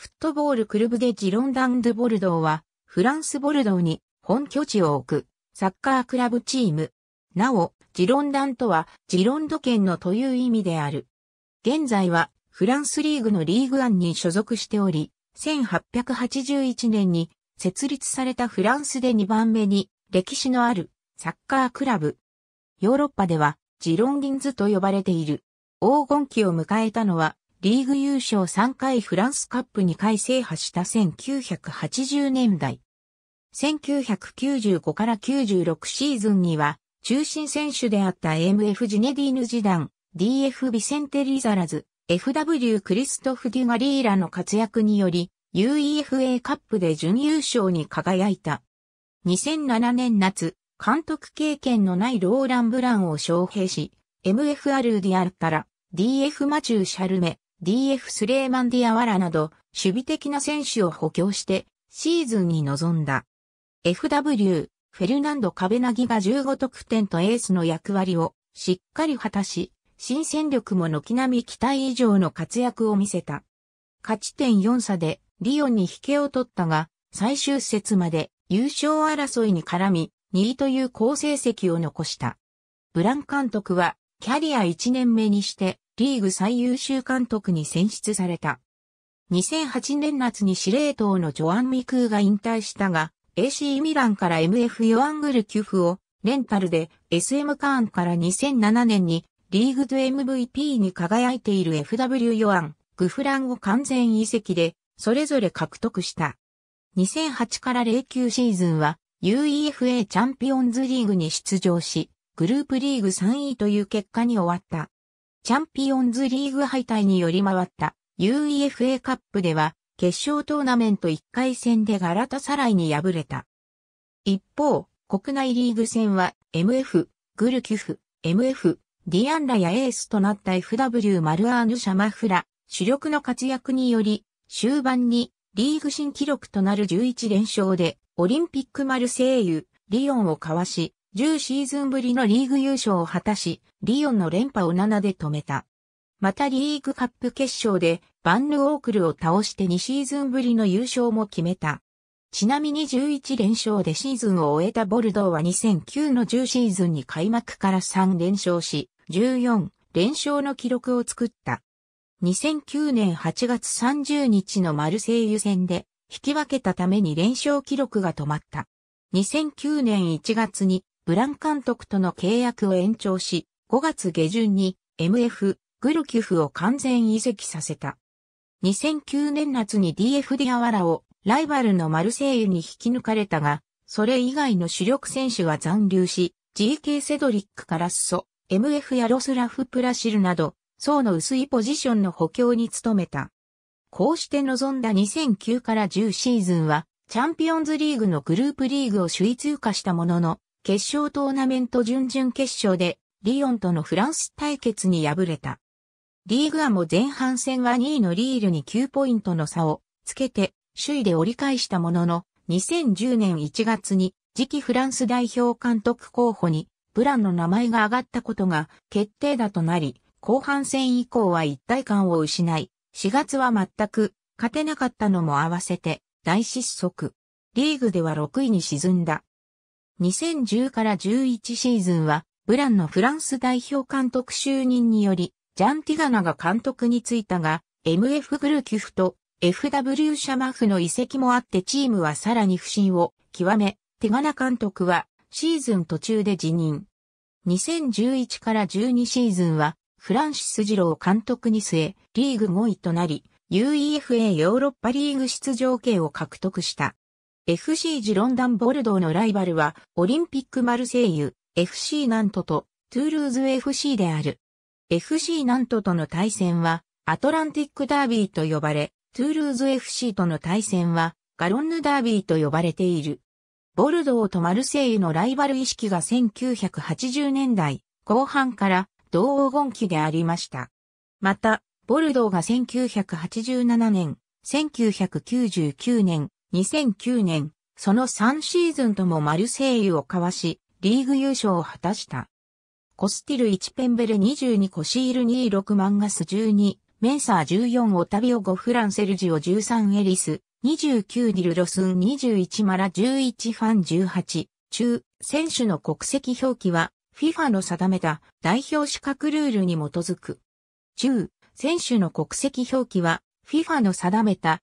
フットボールクルブでジロンダンドゥボルドーは、フランスボルドーに本拠地を置くサッカークラブチーム。なお、ジロンダンとはジロンド県のという意味である。現在はフランスリーグのリーグ案に所属しており、1881年に設立されたフランスで2番目に歴史のあるサッカークラブ。ヨーロッパではジロンギンズと呼ばれている。黄金期を迎えたのはリーグ優勝3回フランスカップ2回制覇した1980年代。1995から96シーズンには、中心選手であった MF ジネディーヌ・ジダン、DF ビセンテ・リザラズ、FW クリストフ・デュガリーラの活躍により、UEFA カップで準優勝に輝いた。2007年夏、監督経験のないローラン・ブランを招聘し、MFR ディアルから DF マチュー・シャルメ、DF スレーマンディアワラなど、守備的な選手を補強して、シーズンに臨んだ。FW、フェルナンド・カベナギが15得点とエースの役割をしっかり果たし、新戦力も軒並み期待以上の活躍を見せた。勝ち点4差でリオンに引けを取ったが、最終節まで優勝争いに絡み、2位という好成績を残した。ブラン監督は、キャリア1年目にして、リーグ最優秀監督に選出された。2008年夏に司令塔のジョアン・ミクーが引退したが、AC ミランから MF ヨアングルキュフをレンタルで SM カーンから2007年にリーグド MVP に輝いている FW ヨアン、グフランを完全移籍でそれぞれ獲得した。2008から09シーズンは UEFA チャンピオンズリーグに出場し、グループリーグ3位という結果に終わった。チャンピオンズリーグ敗退により回った UEFA カップでは決勝トーナメント1回戦でガラタサライに敗れた。一方、国内リーグ戦は MF、グルキュフ、MF、ディアンラやエースとなった FW マルアーヌ・シャマフラ、主力の活躍により、終盤にリーグ新記録となる11連勝で、オリンピックマルセイユ、リオンをかわし、10シーズンぶりのリーグ優勝を果たし、リオンの連覇を7で止めた。またリーグカップ決勝でバンヌ・オークルを倒して2シーズンぶりの優勝も決めた。ちなみに11連勝でシーズンを終えたボルドーは2009の10シーズンに開幕から3連勝し、14連勝の記録を作った。2009年8月30日のマルセイユ戦で引き分けたために連勝記録が止まった。2009年1月にブラン監督との契約を延長し、5月下旬に MF グルキュフを完全移籍させた。2009年夏に DF ディアワラをライバルのマルセイユに引き抜かれたが、それ以外の主力選手は残留し、GK セドリック・からッソ、MF やロスラフ・プラシルなど、層の薄いポジションの補強に努めた。こうして臨んだ2009から10シーズンは、チャンピオンズリーグのグループリーグを首位通過したものの、決勝トーナメント準々決勝で、リオンとのフランス対決に敗れた。リーグアも前半戦は2位のリールに9ポイントの差をつけて、首位で折り返したものの、2010年1月に次期フランス代表監督候補にブランの名前が挙がったことが決定打となり、後半戦以降は一体感を失い、4月は全く勝てなかったのも合わせて大失速。リーグでは6位に沈んだ。2010から11シーズンは、ブランのフランス代表監督就任により、ジャン・ティガナが監督に就いたが、MF グルキュフと FW シャマフの移籍もあってチームはさらに不振を極め、ティガナ監督はシーズン途中で辞任。2011から12シーズンは、フランシス・ジロー監督に据え、リーグ5位となり、UEFA ヨーロッパリーグ出場権を獲得した。FC ジロンダンボルドーのライバルは、オリンピックマルセイユ、FC ナントと、トゥールーズ FC である。FC ナントとの対戦は、アトランティックダービーと呼ばれ、トゥールーズ FC との対戦は、ガロンヌダービーと呼ばれている。ボルドーとマルセイユのライバル意識が1980年代後半から同黄金期でありました。また、ボルドーが1987年、1999年、2009年、その3シーズンともマルセイユをかわし、リーグ優勝を果たした。コスティル1ペンベレ22コシール26マンガス12、メンサー14オタビオ5フランセルジオ13エリス、29ディルロスン21マラ11ファン18、中、選手の国籍表記は、FIFA の定めた代表資格ルールに基づく。中、選手の国籍表記は、FIFA の定めた